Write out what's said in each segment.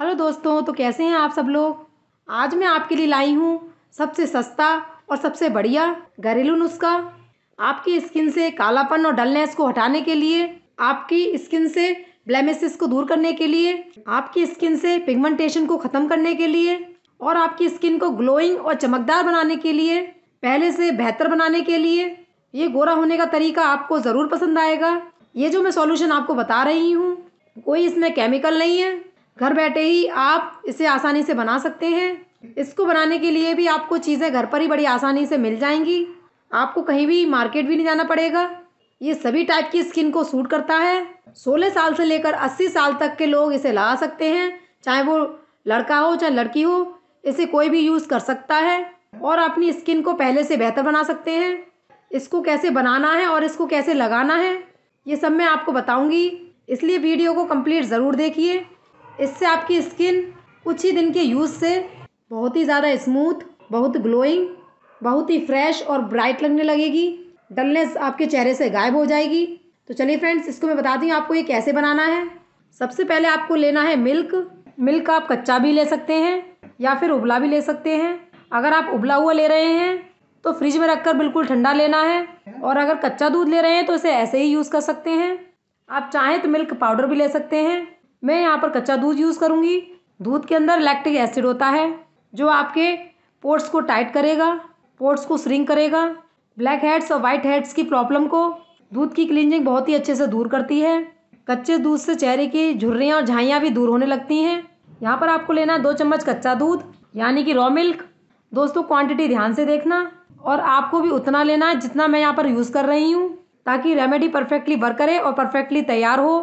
hello दोस्तों तो कैसे हैं आप सब लोग आज मैं आपके लिए लाई हूँ सबसे सस्ता और सबसे बढ़िया घरेलू नुस्खा आपकी स्किन से कालापन और डलनेस को हटाने के लिए आपकी स्किन से ब्लेमिसेस को दूर करने के लिए आपकी स्किन से पिगमेंटेशन को ख़त्म करने के लिए और आपकी स्किन को ग्लोइंग और चमकदार बनाने के लिए पहले से बेहतर बनाने के लिए ये गोरा होने का तरीका आपको ज़रूर पसंद आएगा ये जो मैं सॉल्यूशन आपको बता रही हूँ कोई इसमें केमिकल नहीं है घर बैठे ही आप इसे आसानी से बना सकते हैं इसको बनाने के लिए भी आपको चीज़ें घर पर ही बड़ी आसानी से मिल जाएंगी आपको कहीं भी मार्केट भी नहीं जाना पड़ेगा ये सभी टाइप की स्किन को सूट करता है 16 साल से लेकर 80 साल तक के लोग इसे लगा सकते हैं चाहे वो लड़का हो चाहे लड़की हो इसे कोई भी यूज़ कर सकता है और अपनी स्किन को पहले से बेहतर बना सकते हैं इसको कैसे बनाना है और इसको कैसे लगाना है ये सब मैं आपको बताऊंगी इसलिए वीडियो को कंप्लीट ज़रूर देखिए इससे आपकी स्किन कुछ ही दिन के यूज़ से बहुत ही ज़्यादा स्मूथ बहुत ग्लोइंग बहुत ही फ्रेश और ब्राइट लगने लगेगी डलनेस आपके चेहरे से गायब हो जाएगी तो चलिए फ्रेंड्स इसको मैं बताती हूँ आपको ये कैसे बनाना है सबसे पहले आपको लेना है मिल्क मिल्क आप कच्चा भी ले सकते हैं या फिर उबला भी ले सकते हैं अगर आप उबला हुआ ले रहे हैं तो फ्रिज में रखकर बिल्कुल ठंडा लेना है और अगर कच्चा दूध ले रहे हैं तो इसे ऐसे ही यूज़ कर सकते हैं आप चाहें तो मिल्क पाउडर भी ले सकते हैं मैं यहाँ पर कच्चा दूध यूज़ करूँगी दूध के अंदर लैक्टिक एसिड होता है जो आपके पोर्ट्स को टाइट करेगा पोर्ट्स को श्रिंक करेगा ब्लैक हेड्स और वाइट हेड्स की प्रॉब्लम को दूध की क्लिनजिंग बहुत ही अच्छे से दूर करती है कच्चे दूध से चेहरे की झुर्रियाँ और झाइयाँ भी दूर होने लगती हैं यहाँ पर आपको लेना दो चम्मच कच्चा दूध यानी कि रॉ मिल्क दोस्तों क्वांटिटी ध्यान से देखना और आपको भी उतना लेना है जितना मैं यहाँ पर यूज़ कर रही हूँ ताकि रेमेडी परफेक्टली वर्क करे और परफेक्टली तैयार हो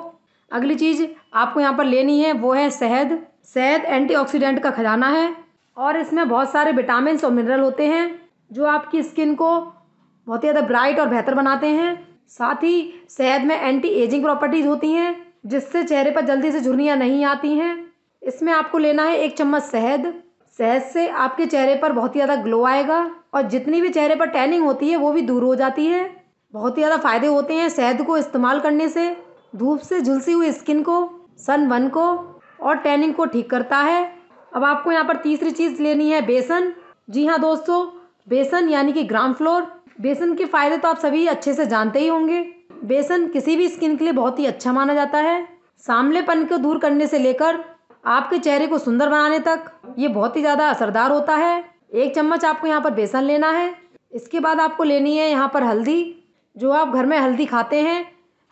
अगली चीज़ आपको यहाँ पर लेनी है वो है शहद शहद एंटीऑक्सीडेंट का खजाना है और इसमें बहुत सारे विटामिन और मिनरल होते हैं जो आपकी स्किन को बहुत ही ज़्यादा ब्राइट और बेहतर बनाते हैं साथ ही शहद में एंटी एजिंग प्रॉपर्टीज़ होती हैं जिससे चेहरे पर जल्दी से झुरनियाँ नहीं आती हैं इसमें आपको लेना है एक चम्मच शहद शहद से आपके चेहरे पर बहुत ही ज़्यादा ग्लो आएगा और जितनी भी चेहरे पर टैनिंग होती है वो भी दूर हो जाती है बहुत ही ज़्यादा फ़ायदे होते हैं शहद को इस्तेमाल करने से धूप से झुलसी हुई स्किन को सन वन को और टैनिंग को ठीक करता है अब आपको यहाँ पर तीसरी चीज़ लेनी है बेसन जी हाँ दोस्तों बेसन यानी कि ग्राम फ्लोर बेसन के फ़ायदे तो आप सभी अच्छे से जानते ही होंगे बेसन किसी भी स्किन के लिए बहुत ही अच्छा माना जाता है सामलेपन को दूर करने से लेकर आपके चेहरे को सुंदर बनाने तक ये बहुत ही ज़्यादा असरदार होता है एक चम्मच आपको यहाँ पर बेसन लेना है इसके बाद आपको लेनी है यहाँ पर हल्दी जो आप घर में हल्दी खाते हैं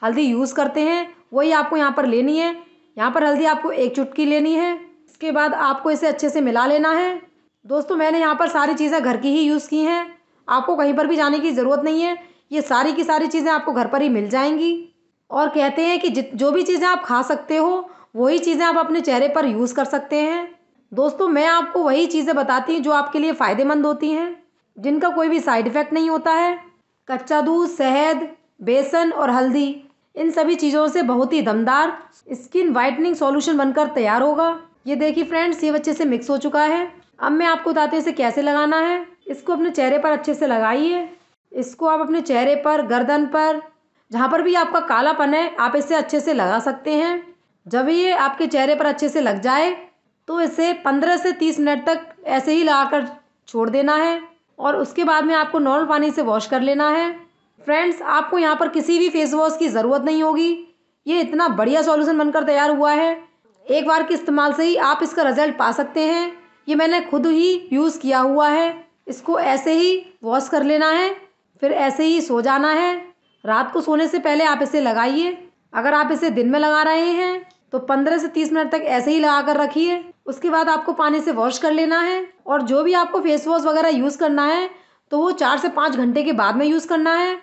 हल्दी यूज़ करते हैं वही आपको यहाँ पर लेनी है यहाँ पर हल्दी आपको एक चुटकी लेनी है इसके बाद आपको इसे अच्छे से मिला लेना है दोस्तों मैंने यहाँ पर सारी चीज़ें घर की ही यूज़ की हैं आपको कहीं पर भी जाने की ज़रूरत नहीं है ये सारी की सारी चीज़ें आपको घर पर ही मिल जाएंगी और कहते हैं कि जो भी चीज़ें आप खा सकते हो वही चीज़ें आप अपने चेहरे पर यूज़ कर सकते हैं दोस्तों मैं आपको वही चीज़ें बताती हूँ जो आपके लिए फ़ायदेमंद होती हैं जिनका कोई भी साइड इफ़ेक्ट नहीं होता है कच्चा दूध शहद बेसन और हल्दी इन सभी चीज़ों से बहुत ही दमदार स्किन वाइटनिंग सॉल्यूशन बनकर तैयार होगा ये देखिए फ्रेंड्स ये अच्छे से मिक्स हो चुका है अब मैं आपको बताती हूँ इसे कैसे लगाना है इसको अपने चेहरे पर अच्छे से लगाइए इसको आप अपने चेहरे पर गर्दन पर जहाँ पर भी आपका कालापन है आप इसे अच्छे से लगा सकते हैं जब ये आपके चेहरे पर अच्छे से लग जाए तो इसे पंद्रह से तीस मिनट तक ऐसे ही लगा कर छोड़ देना है और उसके बाद में आपको नॉर्मल पानी से वॉश कर लेना है फ्रेंड्स आपको यहाँ पर किसी भी फेस वॉश की ज़रूरत नहीं होगी ये इतना बढ़िया सॉल्यूशन बनकर तैयार हुआ है एक बार के इस्तेमाल से ही आप इसका रिजल्ट पा सकते हैं ये मैंने खुद ही यूज़ किया हुआ है इसको ऐसे ही वॉश कर लेना है फिर ऐसे ही सो जाना है रात को सोने से पहले आप इसे लगाइए अगर आप इसे दिन में लगा रहे हैं तो पंद्रह से तीस मिनट तक ऐसे ही लगा कर रखिए उसके बाद आपको पानी से वॉश कर लेना है और जो भी आपको फेस वॉश वगैरह यूज़ करना है तो वो चार से पाँच घंटे के बाद में यूज़ करना है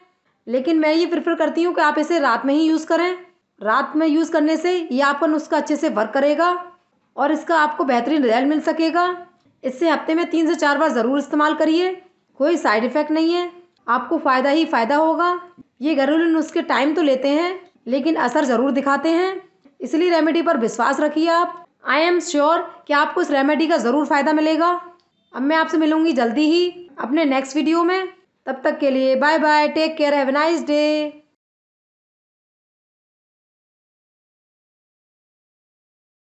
लेकिन मैं ये प्रेफर करती हूँ कि आप इसे रात में ही यूज़ करें रात में यूज़ करने से ये आपन उसका अच्छे से वर्क करेगा और इसका आपको बेहतरीन रिजल्ट मिल सकेगा इससे हफ्ते में तीन से चार बार ज़रूर इस्तेमाल करिए कोई साइड इफ़ेक्ट नहीं है आपको फ़ायदा ही फ़ायदा होगा ये घरेलू नुस्खे टाइम तो लेते हैं लेकिन असर ज़रूर दिखाते हैं इसलिए रेमेडी पर विश्वास रखिए आप आई एम श्योर कि आपको इस रेमेडी का ज़रूर फ़ायदा मिलेगा अब मैं आपसे मिलूँगी जल्दी ही अपने नेक्स्ट वीडियो में तब तक के लिए bye bye take care have nice day